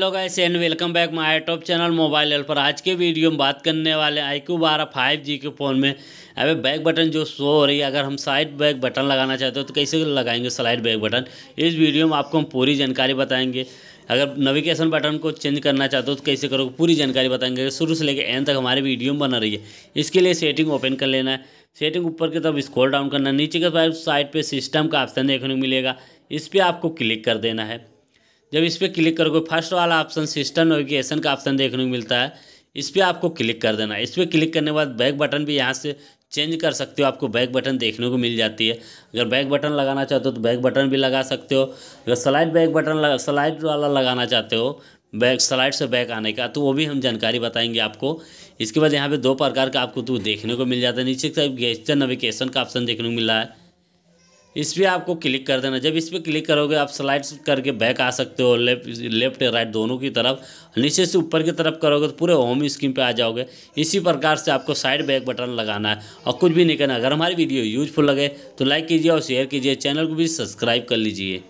hello guys and welcome back my top channel mobile L पर आज के video में बात करने वाले आई क्यू बारह फाइव जी के फ़ोन में अभी बैक बटन जो शो हो रही है अगर हम साइड बैक बटन लगाना चाहते हो तो कैसे लगाएंगे स्लाइड बैक बटन इस वीडियो में आपको हम पूरी जानकारी बताएंगे अगर नेविगेशन बटन को चेंज करना चाहते हो तो कैसे करोगे पूरी जानकारी बताएंगे शुरू से लेकर एंड तक हमारे वीडियो में बना रही है इसके लिए सेटिंग ओपन कर लेना है सेटिंग ऊपर की तरफ स्क्रॉल डाउन करना है नीचे के साइड पर सिस्टम का ऑप्शन देखने को मिलेगा इस पर आपको क्लिक कर देना है जब इस पर क्लिक करोगे फर्स्ट वाला ऑप्शन सिस्टम नोटिफिकेशन का ऑप्शन देखने को मिलता है इस पर आपको क्लिक कर देना है इस पर क्लिक करने के बाद बैक बटन भी यहाँ से चेंज कर सकते हो आपको बैक बटन देखने को मिल जाती है अगर बैक बटन लगाना चाहते हो तो बैक बटन भी लगा सकते हो अगर स्लाइड बैक बटन स्लाइड वाला लगाना चाहते हो बैक स्लाइड से बैक आने का तो वो भी हम जानकारी बताएंगे आपको इसके बाद यहाँ पे दो प्रकार का आपको तो देखने को मिल जाता है नीचे की गेस्टर नविकेशन का ऑप्शन देखने को मिला है इस पर आपको क्लिक कर देना जब इस पर क्लिक करोगे आप स्लाइड करके बैक आ सकते हो लेफ्ट लेफ्ट राइट दोनों की तरफ नीचे से ऊपर की तरफ करोगे तो पूरे होम स्क्रीन पे आ जाओगे इसी प्रकार से आपको साइड बैक बटन लगाना है और कुछ भी नहीं करना अगर हमारी वीडियो यूजफुल लगे तो लाइक कीजिए और शेयर कीजिए चैनल को भी सब्सक्राइब कर लीजिए